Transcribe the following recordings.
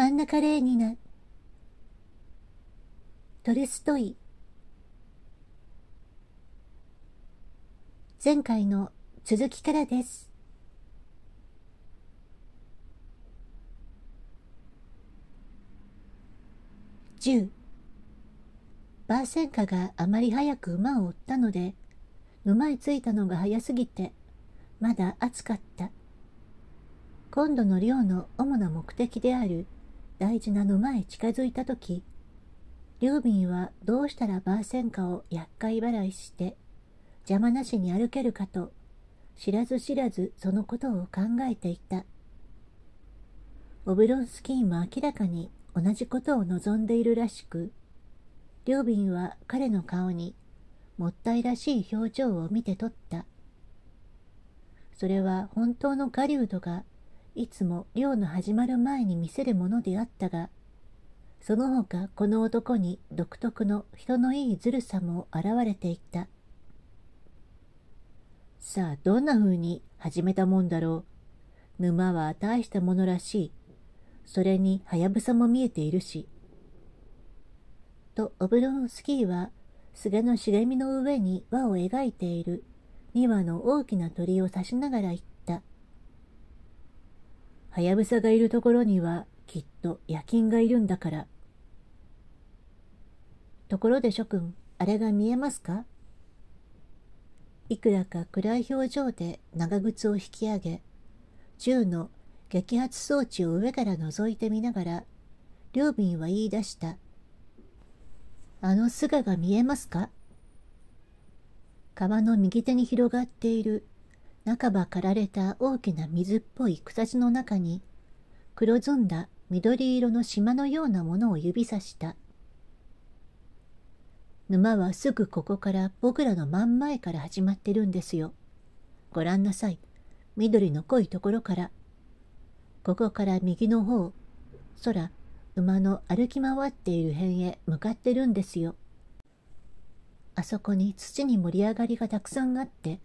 あんなカレーニトレストイ前回の続きからです。10バーセンカがあまり早く馬を追ったので沼へ着いたのが早すぎてまだ暑かった今度の漁の主な目的である大事な沼へ近づいた時劉ンはどうしたらバーセンカを厄介払いして邪魔なしに歩けるかと知らず知らずそのことを考えていたオブロンスキーも明らかに同じことを望んでいるらしく劉ンは彼の顔にもったいらしい表情を見て取ったそれは本当の狩人がいつも漁の始まる前に見せるものであったが、その他この男に独特の人のいいずるさも現れていった。さあどんな風に始めたもんだろう。沼は大したものらしい。それにはやぶさも見えているし。とオブロンスキーは菅の茂みの上に輪を描いている2羽の大きな鳥を刺しながら言っはやぶさがいるところにはきっと夜勤がいるんだから。ところで諸君、あれが見えますかいくらか暗い表情で長靴を引き上げ、銃の撃発装置を上から覗いてみながら、両瓶は言い出した。あの姿が見えますか川の右手に広がっている半ば刈られた大きな水っぽい草地の中に黒ずんだ緑色の島のようなものを指さした沼はすぐここから僕らの真ん前から始まってるんですよご覧なさい緑の濃いところからここから右の方空馬の歩き回っている辺へ向かってるんですよあそこに土に盛り上がりがたくさんあって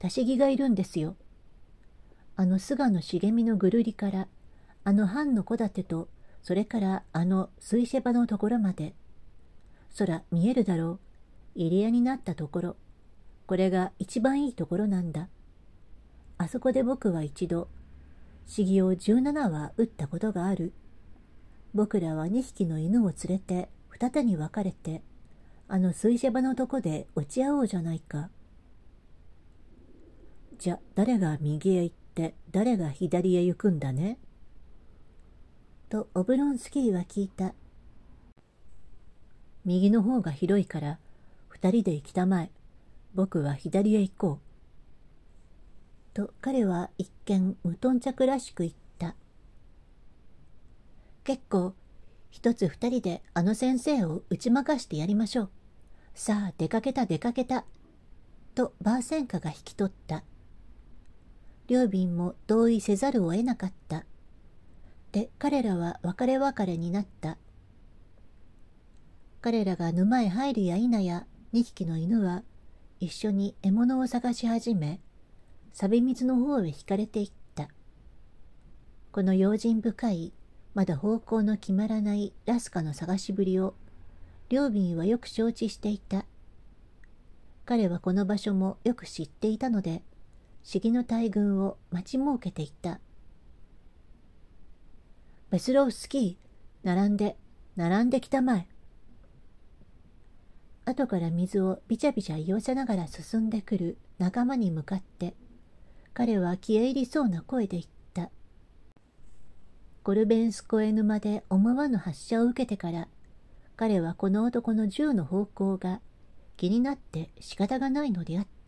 タシがいるんですよ。あの菅野茂みのぐるりから、あの藩の戸建てと、それからあの水車場のところまで。空見えるだろう。入り屋になったところ。これが一番いいところなんだ。あそこで僕は一度、シギを17羽打ったことがある。僕らは2匹の犬を連れて二手に分かれて、あの水車場のとこで落ち合おうじゃないか。じゃ誰が右へ行って誰が左へ行くんだね。とオブロンスキーは聞いた。右の方が広いから二人で行きたまえ。僕は左へ行こう。と彼は一見無頓着らしく言った。結構、一つ二人であの先生を打ち負かしてやりましょう。さあ出かけた出かけた。とバーセンカが引き取った。両便も同意せざるを得なかった。で、彼らは別れ別れになった。彼らが沼へ入るや否や、2匹の犬は一緒に獲物を探し始め、錆び水の方へ引かれていった。この用心深い、まだ方向の決まらないラスカの探しぶりを、両便はよく承知していた。彼はこの場所もよく知っていたので、茂の大群を待ち設けていた。ベスロフスキー、並んで、並んできたまえ。後から水をびちゃびちゃ言わせながら進んでくる仲間に向かって、彼は消え入りそうな声で言った。ゴルベンスコエ沼で思わぬ発射を受けてから、彼はこの男の銃の方向が気になって仕方がないのであった。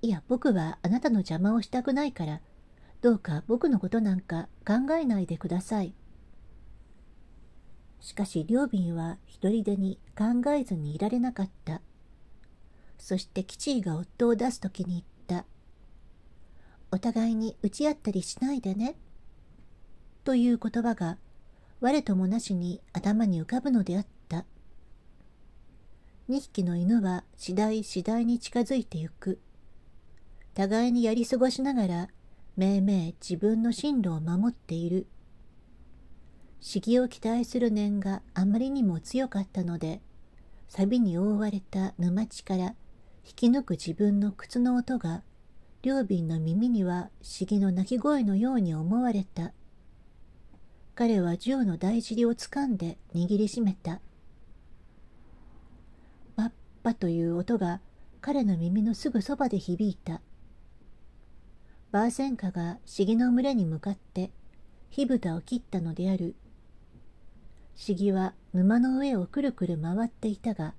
いや、僕はあなたの邪魔をしたくないから、どうか僕のことなんか考えないでください。しかし、両瓶は一人でに考えずにいられなかった。そして吉井が夫を出す時に言った。お互いに打ち合ったりしないでね。という言葉が、我ともなしに頭に浮かぶのであった。2匹の犬は次第次第に近づいてゆく。互いにやり過ごしながら、めいめい自分の進路を守っている。刺激を期待する念があまりにも強かったので、サビに覆われた沼地から引き抜く自分の靴の音が、両瓶の耳にはシギの鳴き声のように思われた。彼は銃の大尻を掴んで握りしめた。パッパという音が彼の耳のすぐそばで響いた。バーセンカがシギの群れに向かって火蓋を切ったのであるシギは沼の上をくるくる回っていたが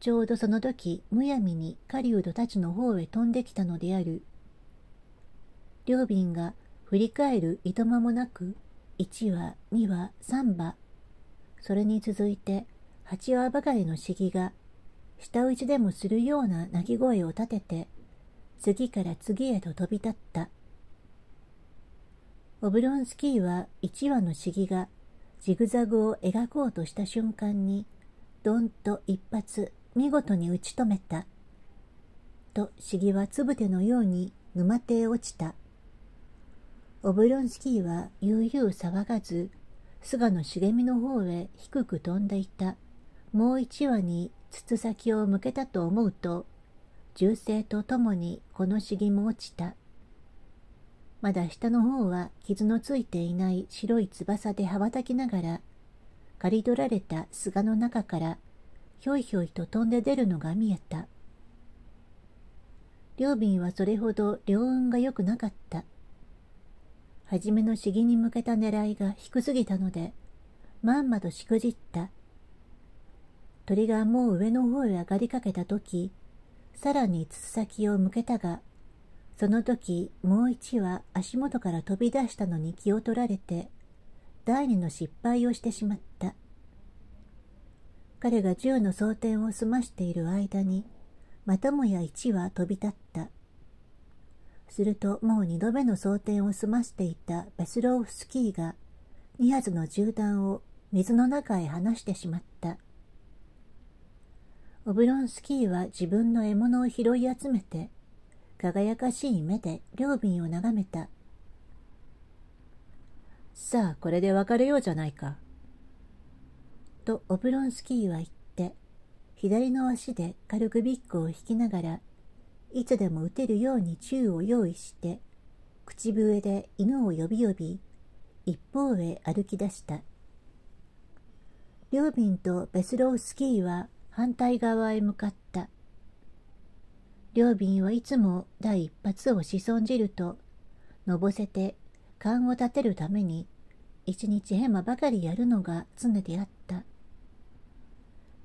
ちょうどその時むやみに狩人たちの方へ飛んできたのである両瓶が振り返るいとまもなく1羽2羽3羽それに続いて8羽ばかりのシギが舌打ちでもするような鳴き声を立てて次から次へと飛び立った。オブロンスキーは一羽のシギがジグザグを描こうとした瞬間に、どんと一発見事に打ち止めた。とシギはつぶてのように沼手へ落ちた。オブロンスキーは悠々騒がず、菅の茂みの方へ低く飛んでいた。もう一羽に筒先を向けたと思うと、銃声とともにこの茂も落ちた。まだ下の方は傷のついていない白い翼で羽ばたきながら、刈り取られた菅の中からひょいひょいと飛んで出るのが見えた。両瓶はそれほど両運が良くなかった。初めの茂に向けた狙いが低すぎたので、まんまとしくじった。鳥がもう上の方へ上がりかけた時、さらに筒先を向けたが、その時もう一羽足元から飛び出したのに気を取られて、第二の失敗をしてしまった。彼が銃の装填を済ましている間に、またもや一羽飛び立った。するともう二度目の装填を済ましていたベスローフスキーが、2発の銃弾を水の中へ放してしまった。オブロンスキーは自分の獲物を拾い集めて、輝かしい目で両瓶を眺めた。さあ、これで別れようじゃないか。とオブロンスキーは言って、左の足で軽くビッグを引きながら、いつでも打てるように銃を用意して、口笛で犬を呼び呼び、一方へ歩き出した。両瓶とベスロースキーは反対側へ向かった。両瓶はいつも第一発をし損じると、のぼせて勘を立てるために、一日ヘマばかりやるのが常であった。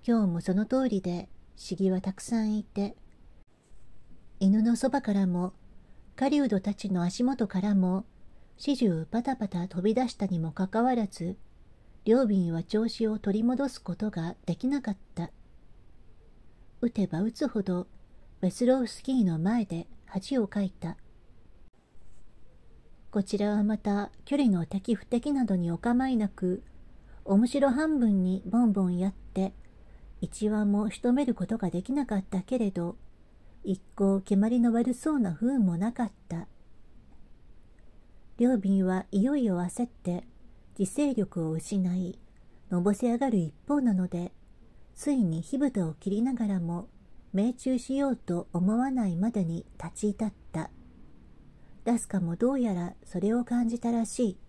今日もその通りで、シギはたくさんいて、犬のそばからも、狩人たちの足元からも、始終パタパタ飛び出したにもかかわらず、両瓶は調子を取り戻すことができなかった。打てば打つほどメスロウスキーの前で恥をかいたこちらはまた距離の敵不敵などにお構いなく面白半分にボンボンやって一話も仕留めることができなかったけれど一向決まりの悪そうな不運もなかった両瓶はいよいよ焦って自制力を失いのぼせ上がる一方なのでついに火蓋を切りながらも命中しようと思わないまでに立ち至った。ダスカもどうやらそれを感じたらしい。